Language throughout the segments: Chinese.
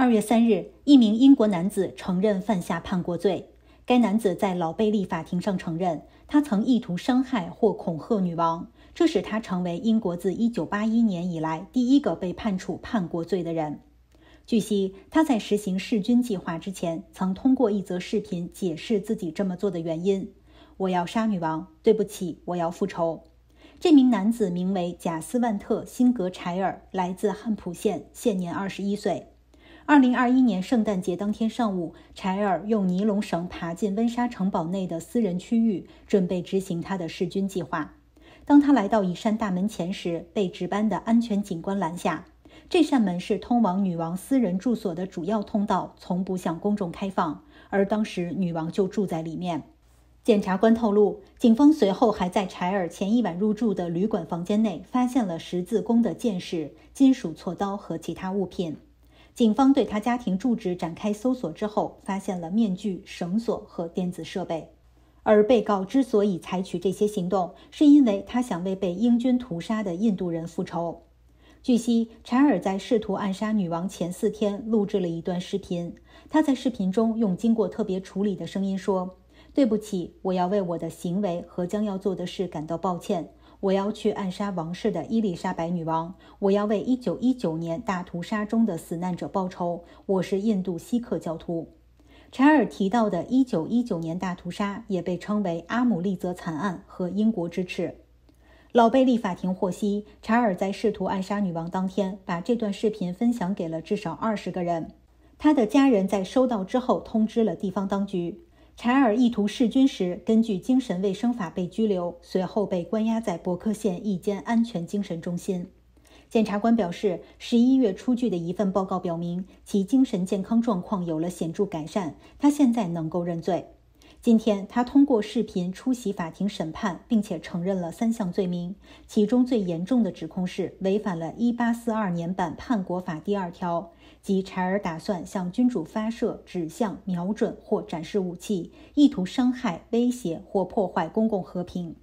二月三日，一名英国男子承认犯下叛国罪。该男子在老贝利法庭上承认，他曾意图伤害或恐吓女王，这使他成为英国自一九八一年以来第一个被判处叛国罪的人。据悉，他在实行弑君计划之前，曾通过一则视频解释自己这么做的原因：“我要杀女王，对不起，我要复仇。”这名男子名为贾斯万特·辛格·柴尔，来自汉普县，现年二十一岁。二零二一年圣诞节当天上午，柴尔用尼龙绳爬进温莎城堡内的私人区域，准备执行他的弑君计划。当他来到一扇大门前时，被值班的安全警官拦下。这扇门是通往女王私人住所的主要通道，从不向公众开放，而当时女王就住在里面。检察官透露，警方随后还在柴尔前一晚入住的旅馆房间内发现了十字弓的箭矢、金属锉刀和其他物品。警方对他家庭住址展开搜索之后，发现了面具、绳索和电子设备。而被告之所以采取这些行动，是因为他想为被英军屠杀的印度人复仇。据悉，查尔在试图暗杀女王前四天录制了一段视频。他在视频中用经过特别处理的声音说：“对不起，我要为我的行为和将要做的事感到抱歉。”我要去暗杀王室的伊丽莎白女王，我要为1919年大屠杀中的死难者报仇。我是印度锡克教徒。查尔提到的1919年大屠杀也被称为阿姆利则惨案和英国之耻。老贝利法庭获悉，查尔在试图暗杀女王当天，把这段视频分享给了至少二十个人。他的家人在收到之后通知了地方当局。柴尔意图弑君时，根据精神卫生法被拘留，随后被关押在伯克县一间安全精神中心。检察官表示，十一月出具的一份报告表明其精神健康状况有了显著改善，他现在能够认罪。今天，他通过视频出席法庭审判，并且承认了三项罪名，其中最严重的指控是违反了1842年版叛国法第二条，即柴尔打算向君主发射指向、瞄准或展示武器，意图伤害、威胁或破坏公共和平。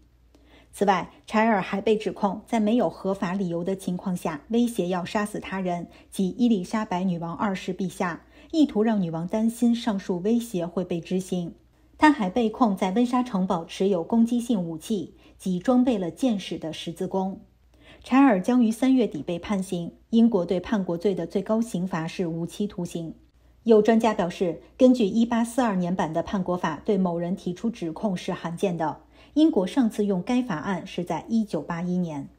此外，柴尔还被指控在没有合法理由的情况下威胁要杀死他人，即伊丽莎白女王二世陛下，意图让女王担心上述威胁会被执行。他还被控在温莎城堡持有攻击性武器及装备了箭矢的十字弓。查尔将于三月底被判刑。英国对叛国罪的最高刑罚是无期徒刑。有专家表示，根据1842年版的叛国法，对某人提出指控是罕见的。英国上次用该法案是在1981年。